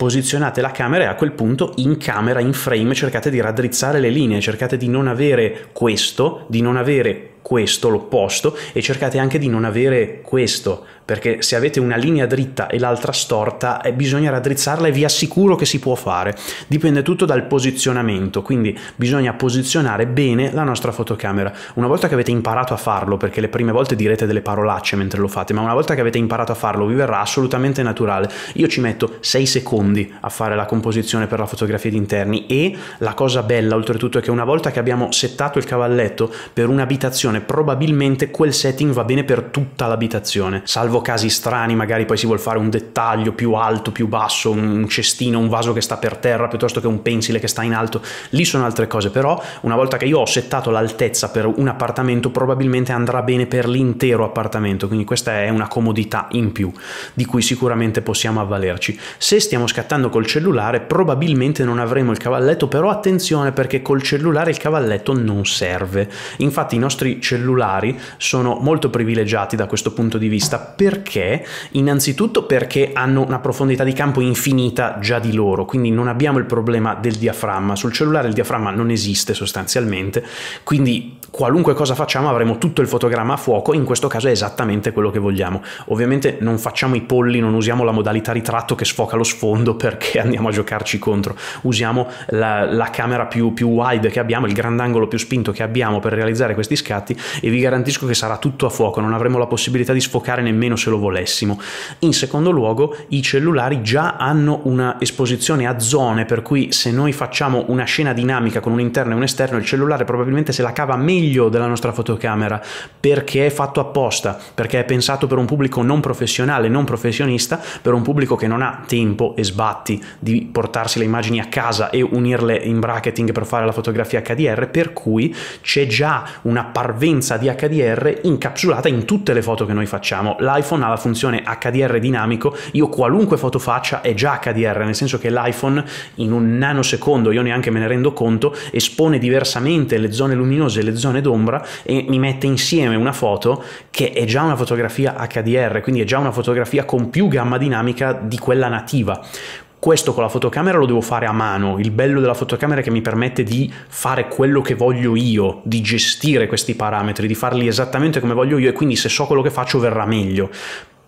posizionate la camera e a quel punto in camera, in frame, cercate di raddrizzare le linee, cercate di non avere questo, di non avere questo, l'opposto, e cercate anche di non avere questo, perché se avete una linea dritta e l'altra storta, eh, bisogna raddrizzarla e vi assicuro che si può fare. Dipende tutto dal posizionamento, quindi bisogna posizionare bene la nostra fotocamera. Una volta che avete imparato a farlo, perché le prime volte direte delle parolacce mentre lo fate, ma una volta che avete imparato a farlo vi verrà assolutamente naturale. Io ci metto 6 secondi secondi a fare la composizione per la fotografia di interni e la cosa bella oltretutto è che una volta che abbiamo settato il cavalletto per un'abitazione probabilmente quel setting va bene per tutta l'abitazione, salvo casi strani, magari poi si vuole fare un dettaglio più alto, più basso, un cestino, un vaso che sta per terra piuttosto che un pensile che sta in alto, lì sono altre cose, però una volta che io ho settato l'altezza per un appartamento probabilmente andrà bene per l'intero appartamento, quindi questa è una comodità in più di cui sicuramente possiamo avvalerci. Se stiamo scaricando scattando col cellulare probabilmente non avremo il cavalletto, però attenzione perché col cellulare il cavalletto non serve. Infatti i nostri cellulari sono molto privilegiati da questo punto di vista perché innanzitutto perché hanno una profondità di campo infinita già di loro, quindi non abbiamo il problema del diaframma. Sul cellulare il diaframma non esiste sostanzialmente, quindi qualunque cosa facciamo avremo tutto il fotogramma a fuoco, in questo caso è esattamente quello che vogliamo. Ovviamente non facciamo i polli, non usiamo la modalità ritratto che sfoca lo sfondo mondo perché andiamo a giocarci contro. Usiamo la, la camera più, più, wide che abbiamo, il grandangolo più spinto che abbiamo per realizzare questi scatti e vi garantisco che sarà tutto a fuoco, non avremo la possibilità di sfocare nemmeno se lo volessimo. In secondo luogo, i cellulari già hanno una esposizione a zone, per cui se noi facciamo una scena dinamica con un interno e un esterno, il cellulare probabilmente se la cava meglio della nostra fotocamera perché è fatto apposta, perché è pensato per un pubblico non professionale, non professionista, per un pubblico che non ha tempo e sbaglio sbatti di portarsi le immagini a casa e unirle in bracketing per fare la fotografia HDR, per cui c'è già una parvenza di HDR incapsulata in tutte le foto che noi facciamo. L'iPhone ha la funzione HDR dinamico, io qualunque foto faccia è già HDR, nel senso che l'iPhone in un nanosecondo, io neanche me ne rendo conto, espone diversamente le zone luminose e le zone d'ombra e mi mette insieme una foto che è già una fotografia HDR, quindi è già una fotografia con più gamma dinamica di quella nativa. Questo con la fotocamera lo devo fare a mano, il bello della fotocamera è che mi permette di fare quello che voglio io, di gestire questi parametri, di farli esattamente come voglio io e quindi se so quello che faccio verrà meglio.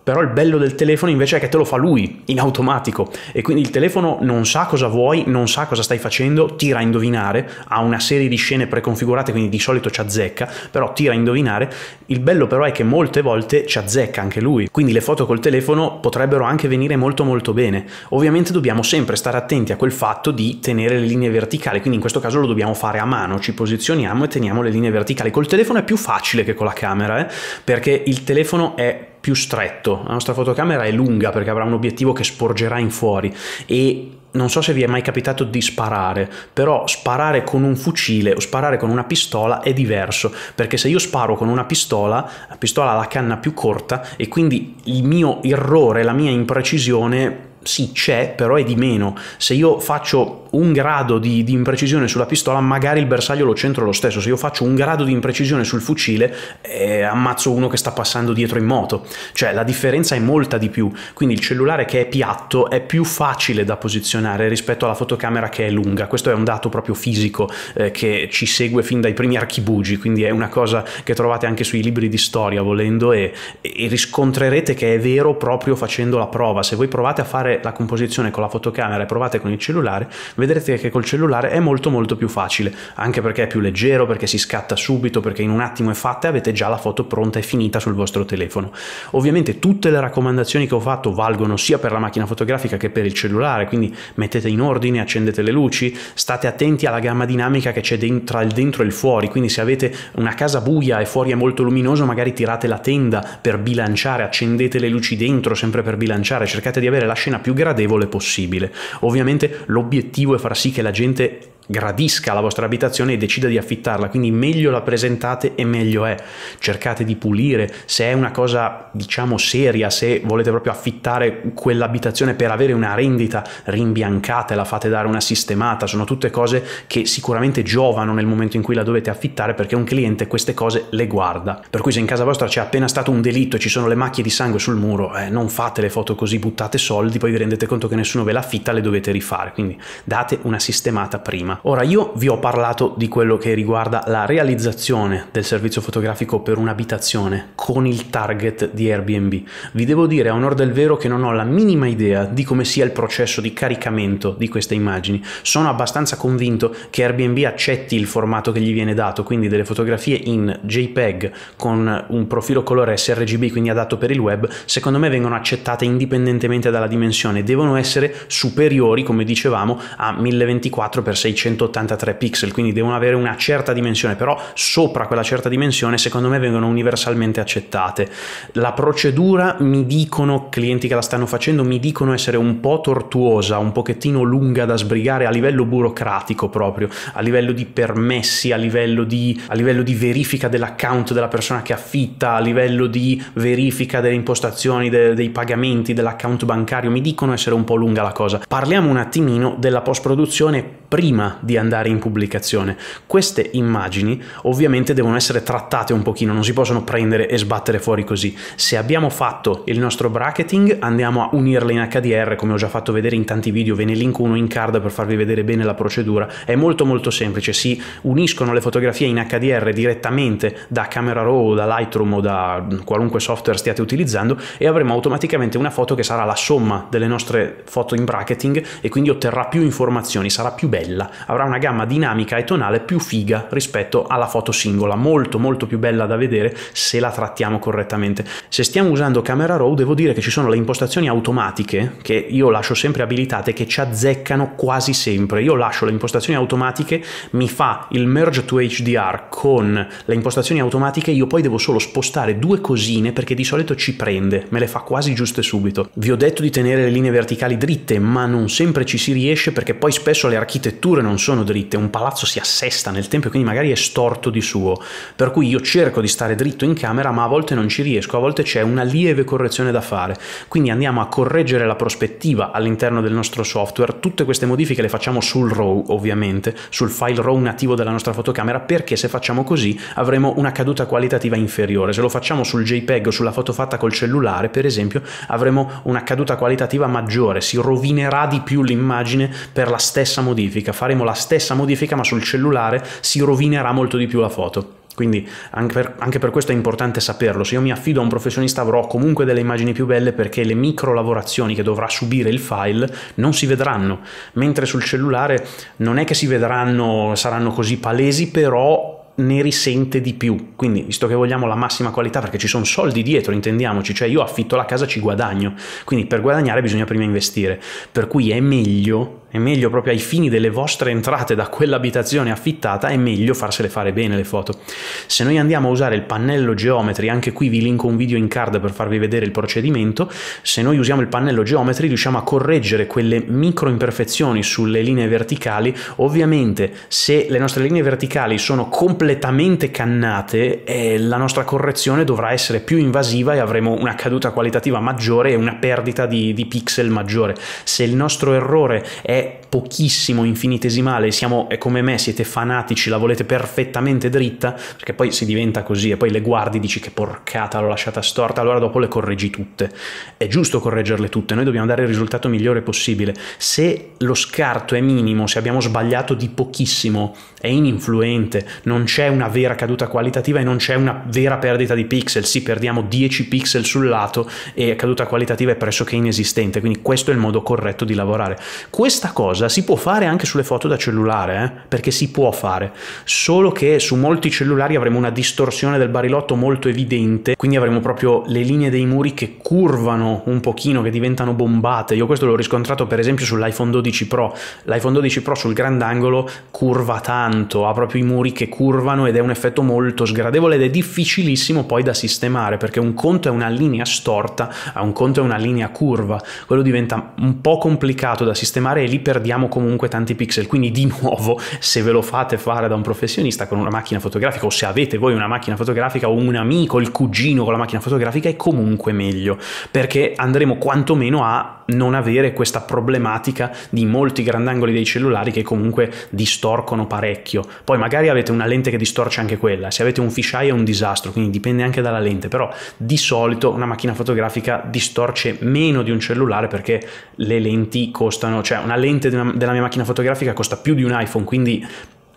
Però il bello del telefono invece è che te lo fa lui, in automatico, e quindi il telefono non sa cosa vuoi, non sa cosa stai facendo, tira a indovinare, ha una serie di scene preconfigurate, quindi di solito ci azzecca, però tira a indovinare. Il bello però è che molte volte ci azzecca anche lui, quindi le foto col telefono potrebbero anche venire molto molto bene. Ovviamente dobbiamo sempre stare attenti a quel fatto di tenere le linee verticali, quindi in questo caso lo dobbiamo fare a mano, ci posizioniamo e teniamo le linee verticali. Col telefono è più facile che con la camera, eh? perché il telefono è più stretto. La nostra fotocamera è lunga perché avrà un obiettivo che sporgerà in fuori e non so se vi è mai capitato di sparare, però sparare con un fucile o sparare con una pistola è diverso, perché se io sparo con una pistola, la pistola ha la canna più corta e quindi il mio errore, la mia imprecisione sì c'è, però è di meno. Se io faccio un grado di, di, imprecisione sulla pistola, magari il bersaglio lo centro lo stesso. Se io faccio un grado di imprecisione sul fucile, eh, ammazzo uno che sta passando dietro in moto. Cioè la differenza è molta di più. Quindi il cellulare che è piatto è più facile da posizionare rispetto alla fotocamera che è lunga. Questo è un dato proprio fisico eh, che ci segue fin dai primi archibugi, quindi è una cosa che trovate anche sui libri di storia volendo e, e riscontrerete che è vero proprio facendo la prova. Se voi provate a fare fare la composizione con la fotocamera e provate con il cellulare, vedrete che col cellulare è molto molto più facile, anche perché è più leggero, perché si scatta subito, perché in un attimo è fatta e avete già la foto pronta e finita sul vostro telefono. Ovviamente tutte le raccomandazioni che ho fatto valgono sia per la macchina fotografica che per il cellulare, quindi mettete in ordine, accendete le luci, state attenti alla gamma dinamica che c'è tra il dentro e il fuori, quindi se avete una casa buia e fuori è molto luminoso, magari tirate la tenda per bilanciare, accendete le luci dentro sempre per bilanciare, cercate di avere la scena più gradevole possibile. Ovviamente l'obiettivo è far sì che la gente gradisca la vostra abitazione e decida di affittarla, quindi meglio la presentate e meglio è. Cercate di pulire, se è una cosa diciamo seria, se volete proprio affittare quell'abitazione per avere una rendita, rimbiancatela, fate dare una sistemata, sono tutte cose che sicuramente giovano nel momento in cui la dovete affittare perché un cliente queste cose le guarda. Per cui se in casa vostra c'è appena stato un delitto e ci sono le macchie di sangue sul muro, eh, non fate le foto così, buttate soldi, poi vi rendete conto che nessuno ve l'affitta, le dovete rifare, quindi date una sistemata prima. Ora io vi ho parlato di quello che riguarda la realizzazione del servizio fotografico per un'abitazione con il target di Airbnb. Vi devo dire a onore del vero che non ho la minima idea di come sia il processo di caricamento di queste immagini. Sono abbastanza convinto che Airbnb accetti il formato che gli viene dato, quindi delle fotografie in JPEG con un profilo colore sRGB, quindi adatto per il web, secondo me vengono accettate indipendentemente dalla dimensione, devono essere superiori, come dicevamo, a 1024x600 183 pixel, quindi devono avere una certa dimensione, però sopra quella certa dimensione secondo me vengono universalmente accettate. La procedura mi dicono, clienti che la stanno facendo, mi dicono essere un po' tortuosa, un pochettino lunga da sbrigare a livello burocratico proprio, a livello di permessi, a livello di, a livello di verifica dell'account della persona che affitta, a livello di verifica delle impostazioni, de, dei pagamenti, dell'account bancario, mi dicono essere un po' lunga la cosa. Parliamo un attimino della post-produzione prima di andare in pubblicazione. Queste immagini ovviamente devono essere trattate un pochino, non si possono prendere e sbattere fuori così. Se abbiamo fatto il nostro bracketing andiamo a unirle in HDR come ho già fatto vedere in tanti video, ve ne link uno in card per farvi vedere bene la procedura. È molto molto semplice, si uniscono le fotografie in HDR direttamente da Camera Raw o da Lightroom o da qualunque software stiate utilizzando e avremo automaticamente una foto che sarà la somma delle nostre foto in bracketing e quindi otterrà più informazioni, sarà più bella, avrà una gamma dinamica e tonale più figa rispetto alla foto singola, molto molto più bella da vedere se la trattiamo correttamente. Se stiamo usando Camera Raw devo dire che ci sono le impostazioni automatiche che io lascio sempre abilitate che ci azzeccano quasi sempre. Io lascio le impostazioni automatiche, mi fa il merge to HDR con le impostazioni automatiche, io poi devo solo spostare due cosine perché di solito ci prende, me le fa quasi giuste subito. Vi ho detto di tenere le linee verticali dritte, ma non sempre ci si riesce perché poi spesso le architetture non non sono dritte, un palazzo si assesta nel tempo e quindi magari è storto di suo, per cui io cerco di stare dritto in camera ma a volte non ci riesco, a volte c'è una lieve correzione da fare, quindi andiamo a correggere la prospettiva all'interno del nostro software, tutte queste modifiche le facciamo sul RAW ovviamente, sul file RAW nativo della nostra fotocamera, perché se facciamo così avremo una caduta qualitativa inferiore, se lo facciamo sul JPEG o sulla foto fatta col cellulare per esempio avremo una caduta qualitativa maggiore, si rovinerà di più l'immagine per la stessa modifica, faremo faremo la stessa modifica ma sul cellulare si rovinerà molto di più la foto. Quindi anche per, anche per, questo è importante saperlo, se io mi affido a un professionista avrò comunque delle immagini più belle perché le micro lavorazioni che dovrà subire il file non si vedranno, mentre sul cellulare non è che si vedranno, saranno così palesi, però ne risente di più. Quindi, visto che vogliamo la massima qualità, perché ci sono soldi dietro, intendiamoci, cioè io affitto la casa, ci guadagno. Quindi per guadagnare bisogna prima investire. Per cui è meglio è meglio proprio ai fini delle vostre entrate da quell'abitazione affittata, è meglio farsele fare bene le foto. Se noi andiamo a usare il pannello geometri, anche qui vi linko un video in card per farvi vedere il procedimento, se noi usiamo il pannello geometri riusciamo a correggere quelle micro imperfezioni sulle linee verticali, ovviamente se le nostre linee verticali sono completamente cannate, eh, la nostra correzione dovrà essere più invasiva e avremo una caduta qualitativa maggiore e una perdita di, di pixel maggiore. Se il nostro errore è pochissimo, infinitesimale, siamo, è come me, siete fanatici, la volete perfettamente dritta, perché poi si diventa così e poi le guardi dici che porcata l'ho lasciata storta, allora dopo le correggi tutte. È giusto correggerle tutte, noi dobbiamo dare il risultato migliore possibile. Se lo scarto è minimo, se abbiamo sbagliato di pochissimo, è ininfluente, non c'è una vera caduta qualitativa e non c'è una vera perdita di pixel, sì perdiamo 10 pixel sul lato e caduta qualitativa è pressoché inesistente, quindi questo è il modo corretto di lavorare. Questa cosa si può fare anche sulle foto da cellulare, eh? perché si può fare, solo che su molti cellulari avremo una distorsione del barilotto molto evidente, quindi avremo proprio le linee dei muri che curvano un pochino, che diventano bombate. Io questo l'ho riscontrato per esempio sull'iPhone 12 Pro. L'iPhone 12 Pro sul grandangolo curva tanto, ha proprio i muri che curvano ed è un effetto molto sgradevole ed è difficilissimo poi da sistemare, perché un conto è una linea storta, un conto è una linea curva, quello diventa un po' complicato da sistemare e lì perdiamo comunque tanti pixel, quindi di nuovo se ve lo fate fare da un professionista con una macchina fotografica o se avete voi una macchina fotografica o un amico, il cugino con la macchina fotografica è comunque meglio perché andremo quantomeno a non avere questa problematica di molti grandangoli dei cellulari che comunque distorcono parecchio. Poi magari avete una lente che distorce anche quella, se avete un fisheye è un disastro, quindi dipende anche dalla lente, però di solito una macchina fotografica distorce meno di un cellulare perché le lenti costano, cioè una lente lente della mia macchina fotografica costa più di un iPhone, quindi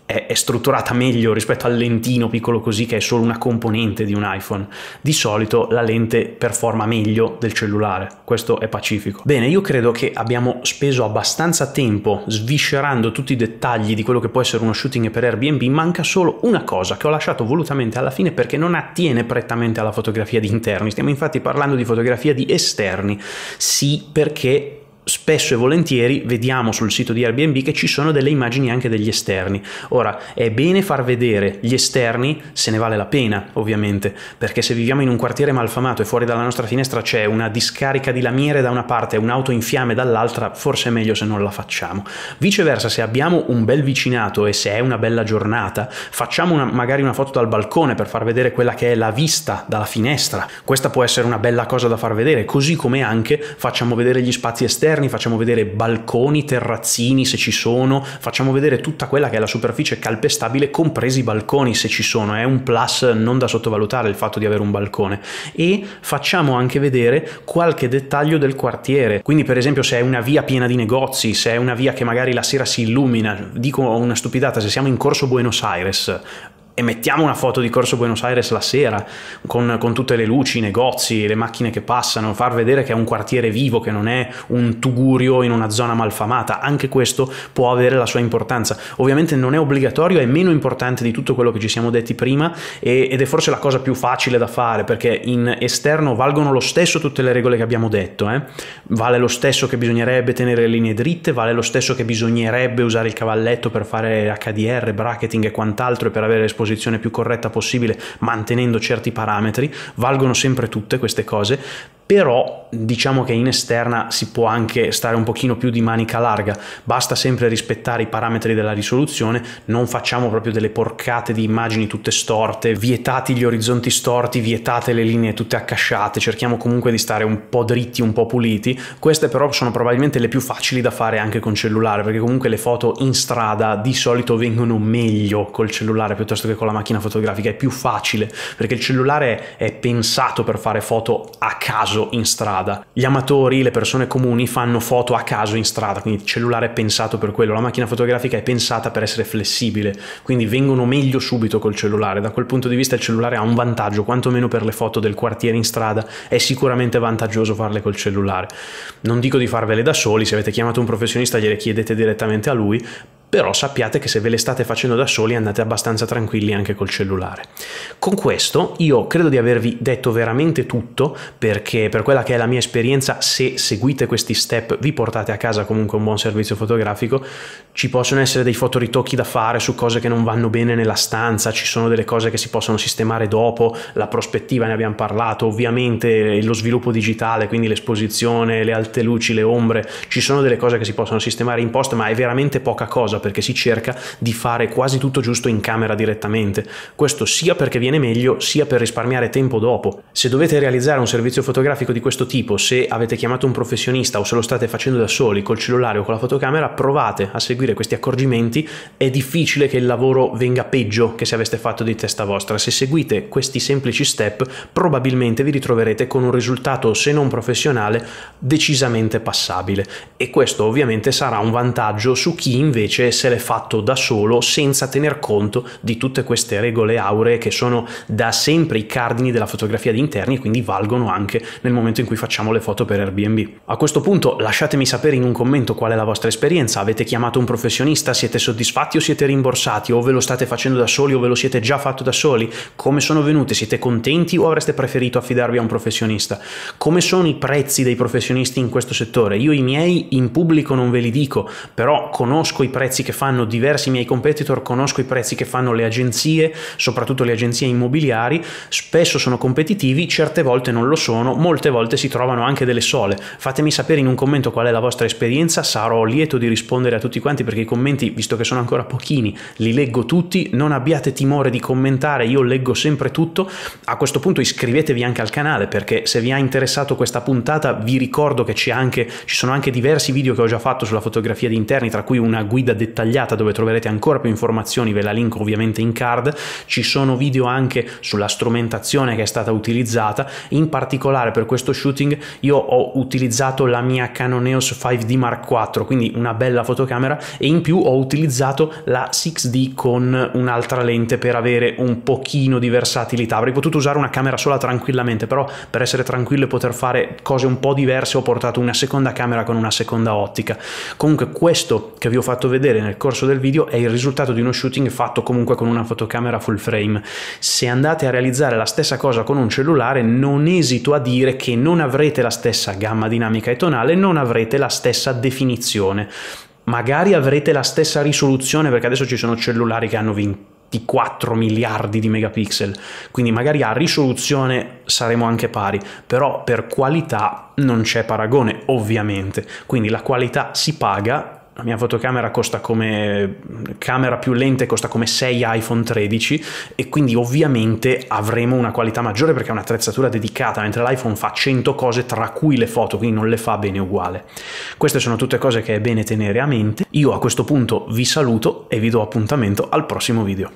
è, strutturata meglio rispetto al lentino piccolo così che è solo una componente di un iPhone. Di solito la lente performa meglio del cellulare, questo è pacifico. Bene, io credo che abbiamo speso abbastanza tempo sviscerando tutti i dettagli di quello che può essere uno shooting per Airbnb, manca solo una cosa che ho lasciato volutamente alla fine perché non attiene prettamente alla fotografia di interni, stiamo infatti parlando di fotografia di esterni, sì perché spesso e volentieri vediamo sul sito di Airbnb che ci sono delle immagini anche degli esterni. Ora, è bene far vedere gli esterni se ne vale la pena, ovviamente, perché se viviamo in un quartiere malfamato e fuori dalla nostra finestra c'è una discarica di lamiere da una parte e un'auto in fiamme dall'altra, forse è meglio se non la facciamo. Viceversa, se abbiamo un bel vicinato e se è una bella giornata, facciamo una, magari una foto dal balcone per far vedere quella che è la vista dalla finestra. Questa può essere una bella cosa da far vedere, così come anche facciamo vedere gli spazi esterni interni, facciamo vedere balconi, terrazzini se ci sono, facciamo vedere tutta quella che è la superficie calpestabile, compresi i balconi se ci sono, è un plus non da sottovalutare il fatto di avere un balcone e facciamo anche vedere qualche dettaglio del quartiere, quindi per esempio se è una via piena di negozi, se è una via che magari la sera si illumina, dico una stupidata, se siamo in corso Buenos Aires, e mettiamo una foto di Corso Buenos Aires la sera, con, con, tutte le luci, i negozi, le macchine che passano, far vedere che è un quartiere vivo, che non è un tugurio in una zona malfamata, anche questo può avere la sua importanza. Ovviamente non è obbligatorio, è meno importante di tutto quello che ci siamo detti prima e, ed è forse la cosa più facile da fare, perché in esterno valgono lo stesso tutte le regole che abbiamo detto, eh? vale lo stesso che bisognerebbe tenere le linee dritte, vale lo stesso che bisognerebbe usare il cavalletto per fare HDR, bracketing e quant'altro e per avere esposizione posizione più corretta possibile mantenendo certi parametri, valgono sempre tutte queste cose, però diciamo che in esterna si può anche stare un pochino più di manica larga, basta sempre rispettare i parametri della risoluzione, non facciamo proprio delle porcate di immagini tutte storte, vietati gli orizzonti storti, vietate le linee tutte accasciate, cerchiamo comunque di stare un po' dritti, un po' puliti, queste però sono probabilmente le più facili da fare anche con cellulare, perché comunque le foto in strada di solito vengono meglio col cellulare piuttosto che con la macchina fotografica, è più facile, perché il cellulare è pensato per fare foto a caso, caso in strada. Gli amatori, le persone comuni fanno foto a caso in strada, quindi il cellulare è pensato per quello, la macchina fotografica è pensata per essere flessibile, quindi vengono meglio subito col cellulare. Da quel punto di vista il cellulare ha un vantaggio, quantomeno per le foto del quartiere in strada è sicuramente vantaggioso farle col cellulare. Non dico di farvele da soli, se avete chiamato un professionista gliele chiedete direttamente a lui, però sappiate che se ve le state facendo da soli andate abbastanza tranquilli anche col cellulare. Con questo io credo di avervi detto veramente tutto perché per quella che è la mia esperienza se seguite questi step vi portate a casa comunque un buon servizio fotografico, ci possono essere dei fotoritocchi da fare su cose che non vanno bene nella stanza, ci sono delle cose che si possono sistemare dopo, la prospettiva ne abbiamo parlato, ovviamente lo sviluppo digitale, quindi l'esposizione, le alte luci, le ombre, ci sono delle cose che si possono sistemare in post, ma è veramente poca cosa perché si cerca di fare quasi tutto giusto in camera direttamente. Questo sia perché viene meglio, sia per risparmiare tempo dopo. Se dovete realizzare un servizio fotografico di questo tipo, se avete chiamato un professionista o se lo state facendo da soli col cellulare o con la fotocamera, provate a seguire questi accorgimenti. È difficile che il lavoro venga peggio che se aveste fatto di testa vostra. Se seguite questi semplici step, probabilmente vi ritroverete con un risultato, se non professionale, decisamente passabile. E questo ovviamente sarà un vantaggio su chi invece essere fatto da solo senza tener conto di tutte queste regole auree che sono da sempre i cardini della fotografia di interni e quindi valgono anche nel momento in cui facciamo le foto per Airbnb. A questo punto lasciatemi sapere in un commento qual è la vostra esperienza, avete chiamato un professionista, siete soddisfatti o siete rimborsati o ve lo state facendo da soli o ve lo siete già fatto da soli, come sono venute, siete contenti o avreste preferito affidarvi a un professionista, come sono i prezzi dei professionisti in questo settore, io i miei in pubblico non ve li dico, però conosco i prezzi prezzi che fanno diversi miei competitor, conosco i prezzi che fanno le agenzie, soprattutto le agenzie immobiliari, spesso sono competitivi, certe volte non lo sono, molte volte si trovano anche delle sole. Fatemi sapere in un commento qual è la vostra esperienza, sarò lieto di rispondere a tutti quanti perché i commenti, visto che sono ancora pochini, li leggo tutti, non abbiate timore di commentare, io leggo sempre tutto. A questo punto iscrivetevi anche al canale perché se vi ha interessato questa puntata vi ricordo che anche, ci sono anche diversi video che ho già fatto sulla fotografia di interni, tra cui una guida del dettagliata dove troverete ancora più informazioni, ve la link ovviamente in card, ci sono video anche sulla strumentazione che è stata utilizzata, in particolare per questo shooting io ho utilizzato la mia Canon EOS 5D Mark IV, quindi una bella fotocamera e in più ho utilizzato la 6D con un'altra lente per avere un pochino di versatilità, avrei potuto usare una camera sola tranquillamente, però per essere tranquillo e poter fare cose un po' diverse ho portato una seconda camera con una seconda ottica. Comunque questo che vi ho fatto vedere vedere nel corso del video è il risultato di uno shooting fatto comunque con una fotocamera full frame. Se andate a realizzare la stessa cosa con un cellulare non esito a dire che non avrete la stessa gamma dinamica e tonale, non avrete la stessa definizione. Magari avrete la stessa risoluzione perché adesso ci sono cellulari che hanno 24 miliardi di megapixel, quindi magari a risoluzione saremo anche pari, però per qualità non c'è paragone, ovviamente. Quindi la qualità si paga la mia fotocamera costa come camera più lente costa come 6 iPhone 13 e quindi ovviamente avremo una qualità maggiore perché è un'attrezzatura dedicata mentre l'iPhone fa 100 cose tra cui le foto quindi non le fa bene uguale queste sono tutte cose che è bene tenere a mente io a questo punto vi saluto e vi do appuntamento al prossimo video